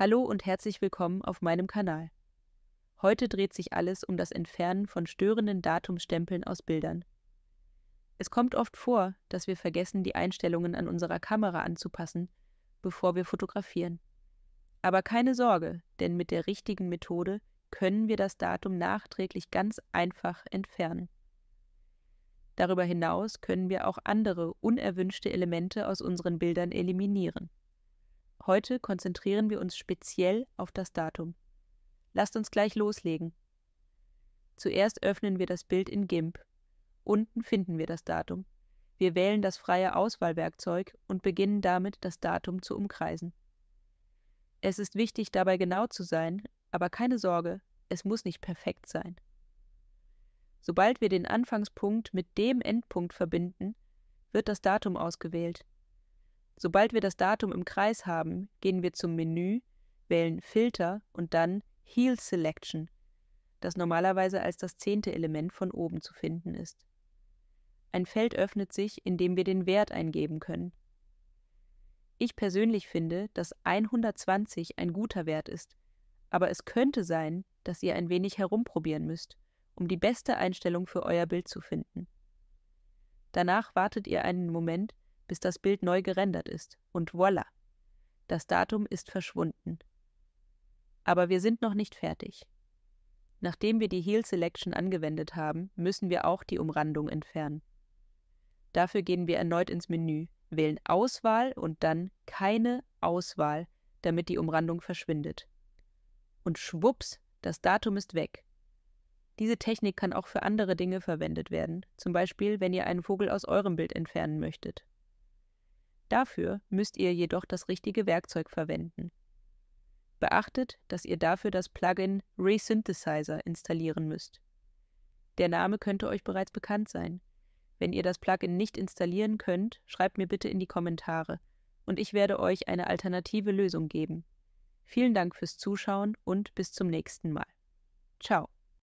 Hallo und herzlich willkommen auf meinem Kanal. Heute dreht sich alles um das Entfernen von störenden Datumstempeln aus Bildern. Es kommt oft vor, dass wir vergessen, die Einstellungen an unserer Kamera anzupassen, bevor wir fotografieren. Aber keine Sorge, denn mit der richtigen Methode können wir das Datum nachträglich ganz einfach entfernen. Darüber hinaus können wir auch andere unerwünschte Elemente aus unseren Bildern eliminieren. Heute konzentrieren wir uns speziell auf das Datum. Lasst uns gleich loslegen. Zuerst öffnen wir das Bild in GIMP. Unten finden wir das Datum. Wir wählen das freie Auswahlwerkzeug und beginnen damit, das Datum zu umkreisen. Es ist wichtig, dabei genau zu sein, aber keine Sorge, es muss nicht perfekt sein. Sobald wir den Anfangspunkt mit dem Endpunkt verbinden, wird das Datum ausgewählt. Sobald wir das Datum im Kreis haben, gehen wir zum Menü, wählen Filter und dann Heal Selection, das normalerweise als das zehnte Element von oben zu finden ist. Ein Feld öffnet sich, in dem wir den Wert eingeben können. Ich persönlich finde, dass 120 ein guter Wert ist, aber es könnte sein, dass ihr ein wenig herumprobieren müsst, um die beste Einstellung für euer Bild zu finden. Danach wartet ihr einen Moment, bis das Bild neu gerendert ist. Und voila, Das Datum ist verschwunden. Aber wir sind noch nicht fertig. Nachdem wir die Heel Selection angewendet haben, müssen wir auch die Umrandung entfernen. Dafür gehen wir erneut ins Menü, wählen Auswahl und dann keine Auswahl, damit die Umrandung verschwindet. Und schwupps, das Datum ist weg. Diese Technik kann auch für andere Dinge verwendet werden, zum Beispiel wenn ihr einen Vogel aus eurem Bild entfernen möchtet. Dafür müsst ihr jedoch das richtige Werkzeug verwenden. Beachtet, dass ihr dafür das Plugin Resynthesizer installieren müsst. Der Name könnte euch bereits bekannt sein. Wenn ihr das Plugin nicht installieren könnt, schreibt mir bitte in die Kommentare und ich werde euch eine alternative Lösung geben. Vielen Dank fürs Zuschauen und bis zum nächsten Mal. Ciao.